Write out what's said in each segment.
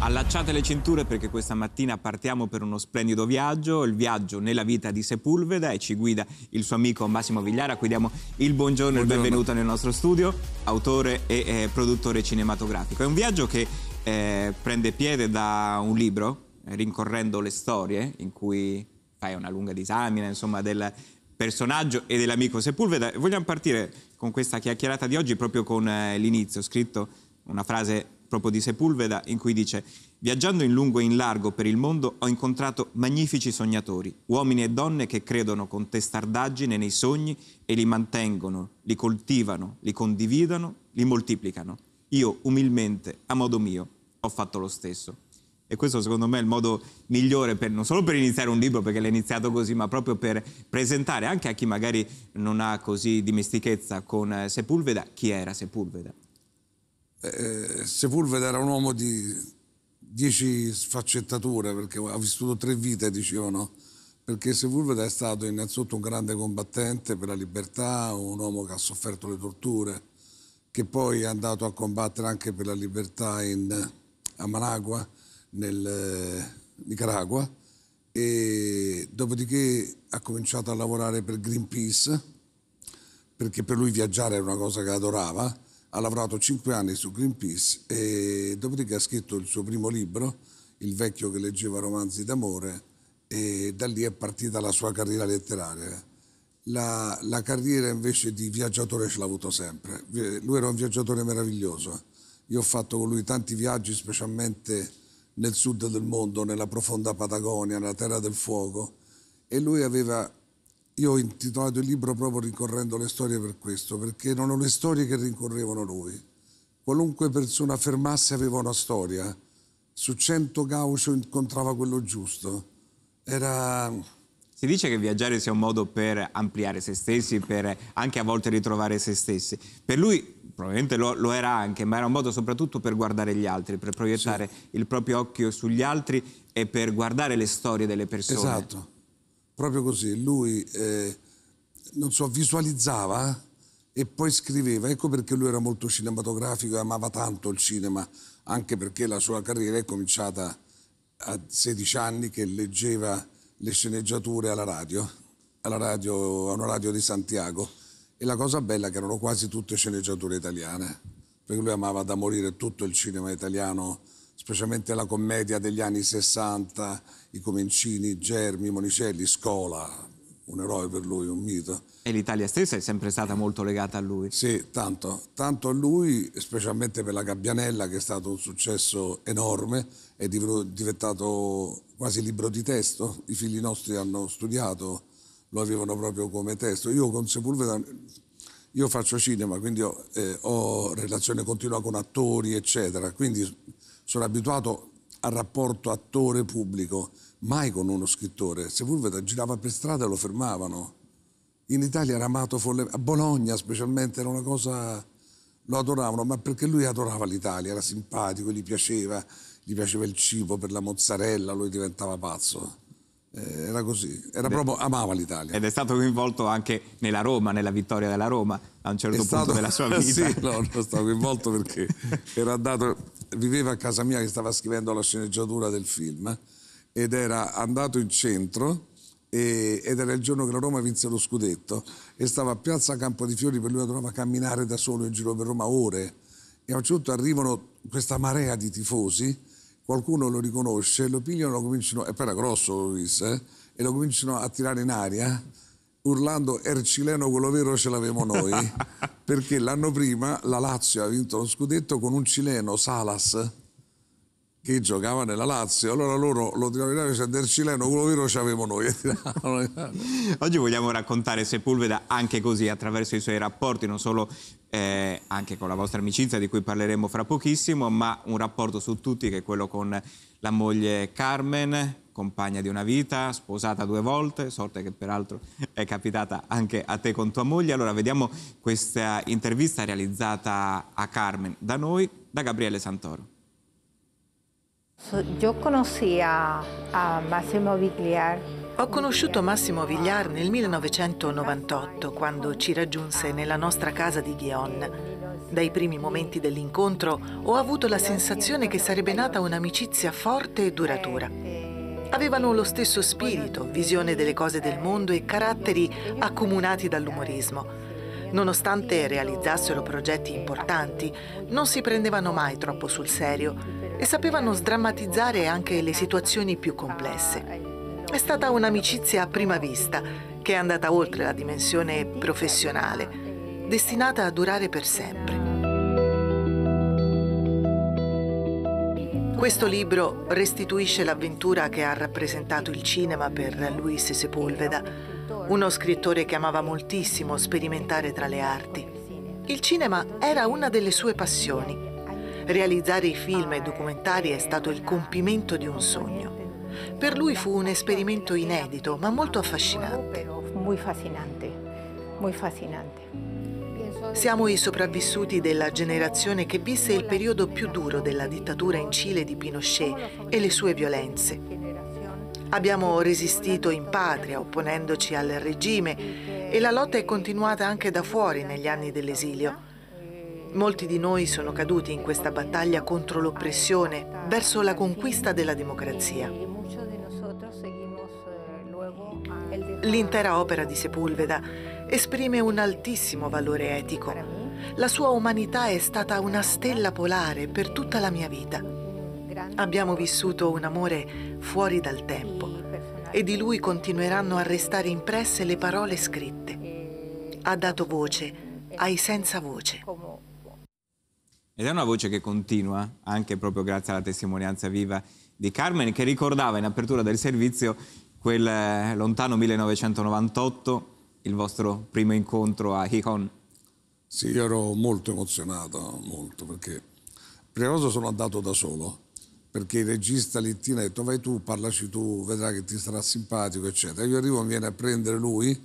Allacciate le cinture perché questa mattina partiamo per uno splendido viaggio, il viaggio nella vita di Sepulveda e ci guida il suo amico Massimo Vigliara, a cui diamo il buongiorno, buongiorno. e il benvenuto nel nostro studio, autore e eh, produttore cinematografico. È un viaggio che eh, prende piede da un libro, eh, Rincorrendo le storie, in cui fai una lunga disamina insomma, del personaggio e dell'amico Sepulveda. Vogliamo partire con questa chiacchierata di oggi proprio con eh, l'inizio, scritto una frase proprio di Sepulveda, in cui dice «Viaggiando in lungo e in largo per il mondo ho incontrato magnifici sognatori, uomini e donne che credono con testardaggine nei sogni e li mantengono, li coltivano, li condividono, li moltiplicano. Io, umilmente, a modo mio, ho fatto lo stesso». E questo secondo me è il modo migliore per, non solo per iniziare un libro, perché l'hai iniziato così, ma proprio per presentare anche a chi magari non ha così dimestichezza con eh, Sepulveda, chi era Sepulveda. Eh, eh, Sepulveda era un uomo di dieci sfaccettature, perché ha vissuto tre vite, dicevano, perché Sepulveda è stato innanzitutto un grande combattente per la libertà, un uomo che ha sofferto le torture, che poi è andato a combattere anche per la libertà in, a Managua, nel eh, Nicaragua, e dopodiché ha cominciato a lavorare per Greenpeace, perché per lui viaggiare era una cosa che adorava, ha lavorato cinque anni su Greenpeace e dopodiché ha scritto il suo primo libro, Il vecchio che leggeva romanzi d'amore, e da lì è partita la sua carriera letteraria. La, la carriera invece di viaggiatore ce l'ha avuto sempre. Lui era un viaggiatore meraviglioso. Io ho fatto con lui tanti viaggi, specialmente nel sud del mondo, nella profonda Patagonia, nella Terra del Fuoco, e lui aveva io ho intitolato il libro proprio rincorrendo le storie per questo, perché erano le storie che rincorrevano lui. Qualunque persona affermasse aveva una storia. Su cento gaucho incontrava quello giusto. Era... Si dice che viaggiare sia un modo per ampliare se stessi, per anche a volte ritrovare se stessi. Per lui probabilmente lo, lo era anche, ma era un modo soprattutto per guardare gli altri, per proiettare sì. il proprio occhio sugli altri e per guardare le storie delle persone. Esatto proprio così, lui eh, non so, visualizzava eh, e poi scriveva, ecco perché lui era molto cinematografico e amava tanto il cinema, anche perché la sua carriera è cominciata a 16 anni che leggeva le sceneggiature alla radio, alla radio a una radio di Santiago e la cosa bella è che erano quasi tutte sceneggiature italiane, perché lui amava da morire tutto il cinema italiano specialmente la commedia degli anni 60, i Comencini, Germi, Monicelli, Scola, un eroe per lui, un mito. E l'Italia stessa è sempre stata molto legata a lui? Sì, tanto, tanto a lui, specialmente per la Gabbianella che è stato un successo enorme, è diventato quasi libro di testo, i figli nostri hanno studiato, lo avevano proprio come testo. Io con Sepulveda, io faccio cinema, quindi ho, eh, ho relazione continua con attori, eccetera, quindi sono abituato al rapporto attore-pubblico, mai con uno scrittore. Se Sepulveda girava per strada e lo fermavano. In Italia era amato folle, a Bologna specialmente era una cosa... lo adoravano, ma perché lui adorava l'Italia, era simpatico, gli piaceva, gli piaceva il cibo per la mozzarella, lui diventava pazzo eh, era così, era proprio, amava l'Italia. Ed è stato coinvolto anche nella Roma, nella vittoria della Roma, a un certo è punto stato, della sua vita. Sì, no, non stato coinvolto perché era andato viveva a casa mia che stava scrivendo la sceneggiatura del film ed era andato in centro e, ed era il giorno che la Roma vinse lo scudetto e stava a Piazza Campo di Fiori per lui doveva camminare da solo in giro per Roma ore e a un certo punto arrivano questa marea di tifosi qualcuno lo riconosce, lo pigliano lo cominciano, e poi era grosso Luis, eh, e lo cominciano a tirare in aria urlando er cileno quello vero ce l'avevamo noi perché l'anno prima la Lazio ha vinto lo scudetto con un cileno Salas che giocava nella Lazio allora loro lo tiravano cioè, del cileno quello vero ce l'avevamo noi oggi vogliamo raccontare Sepulveda anche così attraverso i suoi rapporti non solo eh, anche con la vostra amicizia di cui parleremo fra pochissimo ma un rapporto su tutti che è quello con la moglie Carmen compagna di una vita, sposata due volte, sorte che peraltro è capitata anche a te con tua moglie. Allora vediamo questa intervista realizzata a Carmen da noi, da Gabriele Santoro. Io conosci a, a Massimo Vigliar. Ho conosciuto Massimo Vigliar nel 1998 quando ci raggiunse nella nostra casa di Ghion. Dai primi momenti dell'incontro ho avuto la sensazione che sarebbe nata un'amicizia forte e duratura. Avevano lo stesso spirito, visione delle cose del mondo e caratteri accomunati dall'umorismo. Nonostante realizzassero progetti importanti, non si prendevano mai troppo sul serio e sapevano sdrammatizzare anche le situazioni più complesse. È stata un'amicizia a prima vista che è andata oltre la dimensione professionale, destinata a durare per sempre. Questo libro restituisce l'avventura che ha rappresentato il cinema per Luis Sepulveda, uno scrittore che amava moltissimo sperimentare tra le arti. Il cinema era una delle sue passioni. Realizzare i film e documentari è stato il compimento di un sogno. Per lui fu un esperimento inedito, ma molto affascinante. Molto affascinante, muy fascinante. Siamo i sopravvissuti della generazione che visse il periodo più duro della dittatura in Cile di Pinochet e le sue violenze. Abbiamo resistito in patria opponendoci al regime e la lotta è continuata anche da fuori negli anni dell'esilio. Molti di noi sono caduti in questa battaglia contro l'oppressione, verso la conquista della democrazia. L'intera opera di Sepulveda esprime un altissimo valore etico. La sua umanità è stata una stella polare per tutta la mia vita. Abbiamo vissuto un amore fuori dal tempo e di lui continueranno a restare impresse le parole scritte. Ha dato voce ai senza voce. Ed è una voce che continua, anche proprio grazie alla testimonianza viva di Carmen, che ricordava in apertura del servizio quel eh, lontano 1998 il vostro primo incontro a Hikon? Sì, io ero molto emozionato, molto, perché prima cosa sono andato da solo, perché il regista Littina ha detto vai tu, parlaci tu, vedrai che ti sarà simpatico, eccetera. Io arrivo, mi viene a prendere lui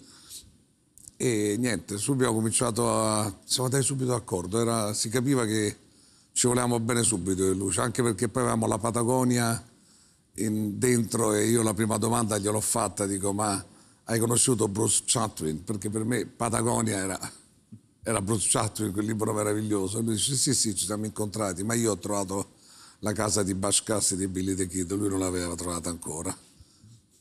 e niente, subito ho cominciato a... siamo andati subito d'accordo, Era... si capiva che ci volevamo bene subito in luce, anche perché poi avevamo la Patagonia in... dentro e io la prima domanda gliel'ho fatta, dico ma hai conosciuto Bruce Chatwin, perché per me Patagonia era, era Bruce Chatwin, quel libro meraviglioso. E lui dice, sì, sì, ci siamo incontrati, ma io ho trovato la casa di Bashkassi di Billy the Kid, lui non l'aveva trovata ancora.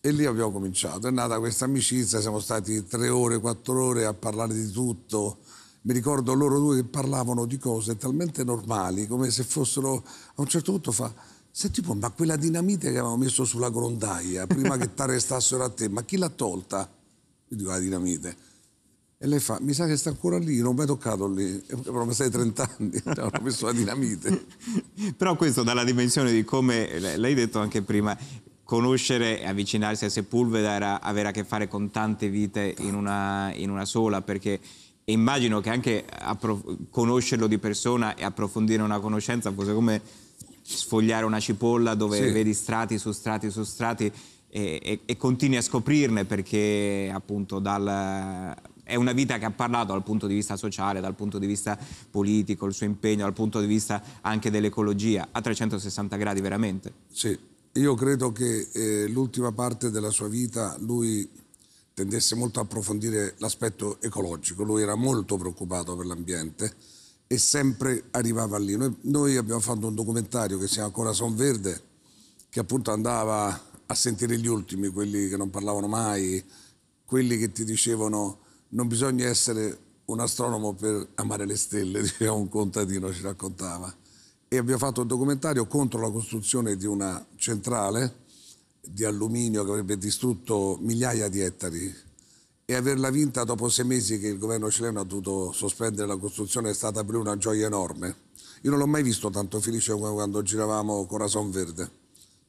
E lì abbiamo cominciato, è nata questa amicizia, siamo stati tre ore, quattro ore a parlare di tutto. Mi ricordo loro due che parlavano di cose talmente normali, come se fossero... A un certo punto fa Senti poi, ma quella dinamite che avevamo messo sulla grondaia prima che t'arrestassero a te, ma chi l'ha tolta? Io dico la dinamite. E lei fa, mi sa che sta ancora lì, non mi hai toccato lì, però mi sei 30 anni, hanno messo la dinamite. però questo dalla dimensione di come, lei ha detto anche prima, conoscere e avvicinarsi a Sepulveda era avere a che fare con tante vite in una, in una sola, perché immagino che anche conoscerlo di persona e approfondire una conoscenza fosse come sfogliare una cipolla dove sì. vedi strati su strati su strati e, e, e continui a scoprirne perché appunto dal, è una vita che ha parlato dal punto di vista sociale, dal punto di vista politico, il suo impegno, dal punto di vista anche dell'ecologia, a 360 gradi veramente. Sì, io credo che eh, l'ultima parte della sua vita lui tendesse molto a approfondire l'aspetto ecologico, lui era molto preoccupato per l'ambiente e sempre arrivava lì. Noi, noi abbiamo fatto un documentario che si chiama Ancora Son Verde, che appunto andava a sentire gli ultimi, quelli che non parlavano mai, quelli che ti dicevano non bisogna essere un astronomo per amare le stelle, diceva un contadino, ci raccontava. E abbiamo fatto un documentario contro la costruzione di una centrale di alluminio che avrebbe distrutto migliaia di ettari e averla vinta dopo sei mesi che il governo cileno ha dovuto sospendere la costruzione è stata per lui una gioia enorme. Io non l'ho mai visto tanto felice come quando giravamo Corazon Verde,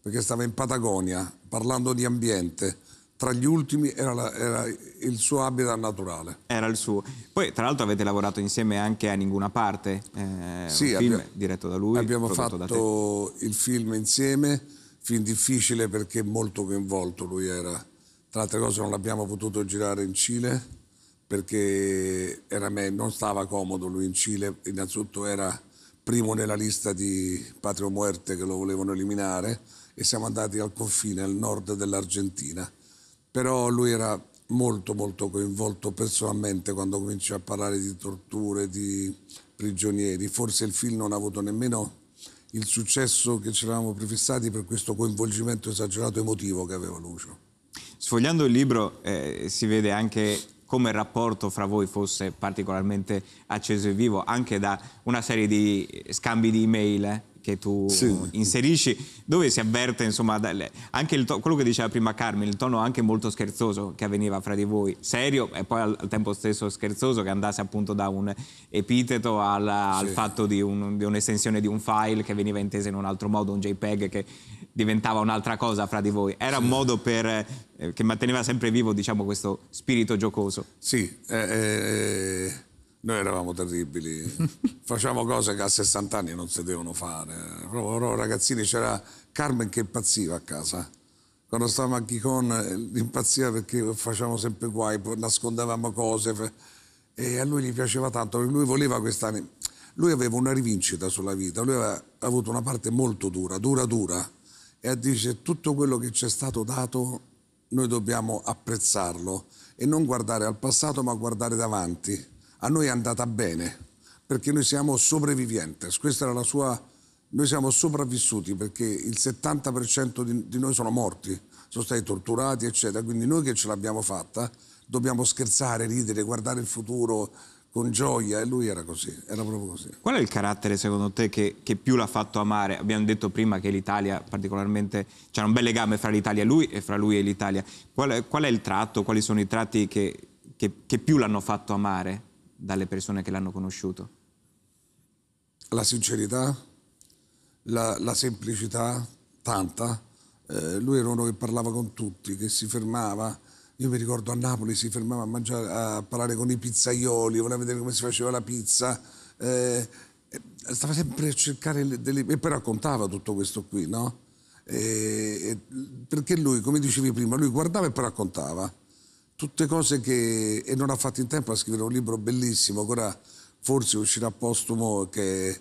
perché stava in Patagonia parlando di ambiente. Tra gli ultimi era, la, era il suo habitat naturale. Era il suo. Poi, tra l'altro, avete lavorato insieme anche a Ninguna Parte, eh, sì, film abbiamo, diretto da lui. Abbiamo fatto il film insieme, film difficile perché molto coinvolto lui era tra altre cose non l'abbiamo potuto girare in Cile perché me, non stava comodo lui in Cile, innanzitutto era primo nella lista di Patrio Muerte che lo volevano eliminare e siamo andati al confine, al nord dell'Argentina. Però lui era molto molto coinvolto personalmente quando cominciò a parlare di torture, di prigionieri. Forse il film non ha avuto nemmeno il successo che ci eravamo prefissati per questo coinvolgimento esagerato emotivo che aveva Lucio sfogliando il libro eh, si vede anche come il rapporto fra voi fosse particolarmente acceso e vivo, anche da una serie di scambi di email. Eh? che tu sì. inserisci, dove si avverte insomma anche to- quello che diceva prima Carmen, il tono anche molto scherzoso che avveniva fra di voi, serio e poi al, al tempo stesso scherzoso che andasse appunto da un epiteto al, al sì. fatto di, un, di un'estensione di un file che veniva intesa in un altro modo, un JPEG che diventava un'altra cosa fra di voi. Era sì. un modo per, eh, che manteneva sempre vivo diciamo, questo spirito giocoso. Sì, eh, eh, noi eravamo terribili, facciamo cose che a 60 anni non si devono fare. Proprio ragazzini c'era Carmen che impazziva a casa. Quando stavamo a Chicon eh, impazziva perché facevamo sempre guai, nascondevamo cose e a lui gli piaceva tanto, lui voleva questa... Lui aveva una rivincita sulla vita, lui aveva avuto una parte molto dura, dura dura, e dice tutto quello che ci è stato dato noi dobbiamo apprezzarlo e non guardare al passato ma guardare davanti a noi è andata bene, perché noi siamo sopravvivienti. Questa era la sua... Noi siamo sopravvissuti perché il 70% di, di noi sono morti, sono stati torturati, eccetera. Quindi noi che ce l'abbiamo fatta, dobbiamo scherzare, ridere, guardare il futuro, con gioia e lui era così, era proprio così. Qual è il carattere secondo te che, che più l'ha fatto amare? Abbiamo detto prima che l'Italia particolarmente, c'era un bel legame fra l'Italia e lui e fra lui e l'Italia. Qual, qual, è il tratto, quali sono i tratti che, che, che più l'hanno fatto amare? dalle persone che l'hanno conosciuto? La sincerità, la, la semplicità, tanta. Eh, lui era uno che parlava con tutti, che si fermava. Io mi ricordo a Napoli si fermava a, mangiare, a parlare con i pizzaioli, voleva vedere come si faceva la pizza. Eh, eh stava sempre a cercare delle... e poi raccontava tutto questo qui, no? Eh, e, perché lui, come dicevi prima, lui guardava e poi raccontava tutte cose che... e non ha fatto in tempo a scrivere un libro bellissimo, ancora forse uscirà postumo, che,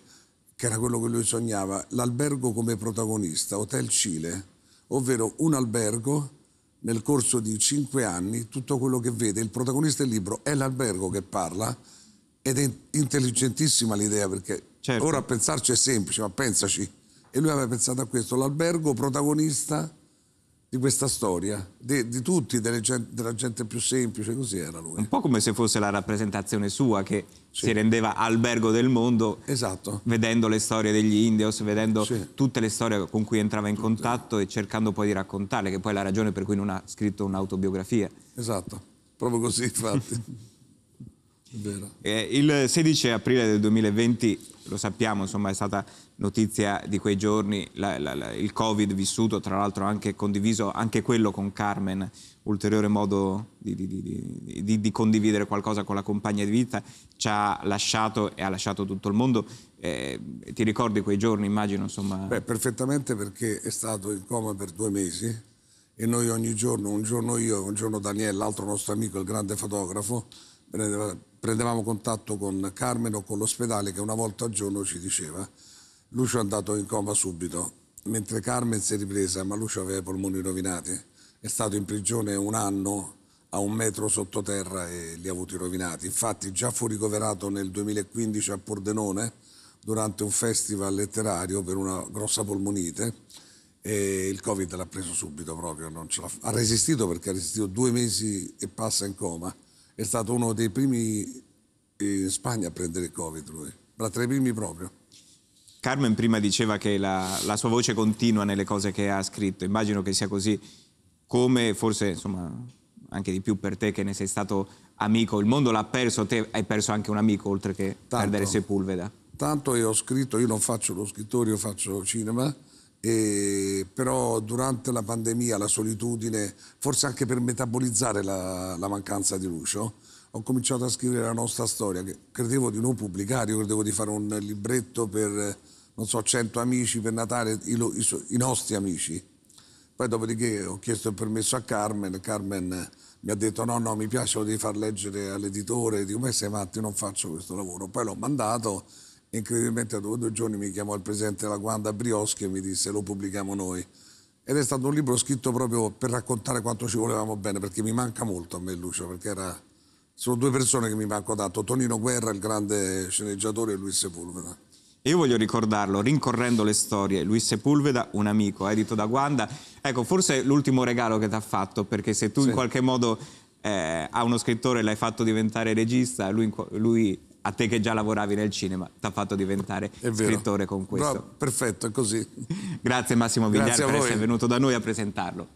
che era quello che lui sognava, l'albergo come protagonista, Hotel Cile, ovvero un albergo nel corso di cinque anni, tutto quello che vede, il protagonista del libro è l'albergo che parla ed è intelligentissima l'idea perché certo. ora a pensarci è semplice, ma pensaci. E lui aveva pensato a questo, l'albergo protagonista di questa storia, di, di tutti, gente, della gente più semplice, così era lui. Un po' come se fosse la rappresentazione sua che sì. si rendeva albergo del mondo, esatto. vedendo le storie degli indios, vedendo sì. tutte le storie con cui entrava in tutte. contatto e cercando poi di raccontarle, che poi è la ragione per cui non ha scritto un'autobiografia. Esatto, proprio così infatti. Eh, il 16 aprile del 2020 lo sappiamo, insomma è stata notizia di quei giorni, la, la, la, il Covid vissuto, tra l'altro anche condiviso, anche quello con Carmen, ulteriore modo di, di, di, di, condividere qualcosa con la compagna di vita, ci ha lasciato e ha lasciato tutto il mondo. Eh, ti ricordi quei giorni, immagino, insomma... Beh, perfettamente perché è stato in coma per due mesi e noi ogni giorno, un giorno io, un giorno Daniele, l'altro nostro amico, il grande fotografo, prendevamo contatto con Carmen o con l'ospedale che una volta al giorno ci diceva Lucio è andato in coma subito, mentre Carmen si è ripresa, ma Lucio aveva i polmoni rovinati, è stato in prigione un anno a un metro sottoterra e li ha avuti rovinati. Infatti già fu ricoverato nel 2015 a Pordenone durante un festival letterario per una grossa polmonite e il Covid l'ha preso subito proprio, ha resistito perché ha resistito due mesi e passa in coma è stato uno dei primi in Spagna a prendere il Covid lui, ma tra i primi proprio. Carmen prima diceva che la, la, sua voce continua nelle cose che ha scritto, immagino che sia così come forse insomma anche di più per te che ne sei stato amico, il mondo l'ha perso, te hai perso anche un amico oltre che tanto, perdere Sepulveda. Tanto io ho scritto, io non faccio lo scrittore, io faccio cinema, e, però durante la pandemia, la solitudine, forse anche per metabolizzare la, la mancanza di Lucio, oh, ho cominciato a scrivere la nostra storia, che credevo di non pubblicare, io credevo di fare un libretto per, non so, 100 amici per Natale, i, i, i nostri amici. Poi dopodiché ho chiesto il permesso a Carmen, Carmen mi ha detto no, no, mi piace, lo devi far leggere all'editore, dico, ma sei matto, io non faccio questo lavoro. Poi l'ho mandato incredibilmente dopo due giorni mi chiamò il presidente della Guanda Brioschi e mi disse lo pubblichiamo noi. Ed è stato un libro scritto proprio per raccontare quanto ci volevamo bene, perché mi manca molto a me Lucio, perché era... sono due persone che mi mancano tanto, Tonino Guerra, il grande sceneggiatore, e Luis Sepulveda. Io voglio ricordarlo, rincorrendo le storie, Luis Sepulveda, un amico, edito da Guanda. Ecco, forse l'ultimo regalo che ti ha fatto, perché se tu sì. in qualche modo eh, a uno scrittore l'hai fatto diventare regista, lui, lui a te che già lavoravi nel cinema, ti ha fatto diventare scrittore con questo. No, perfetto, è così. Grazie Massimo Vigliani Grazie per essere venuto da noi a presentarlo.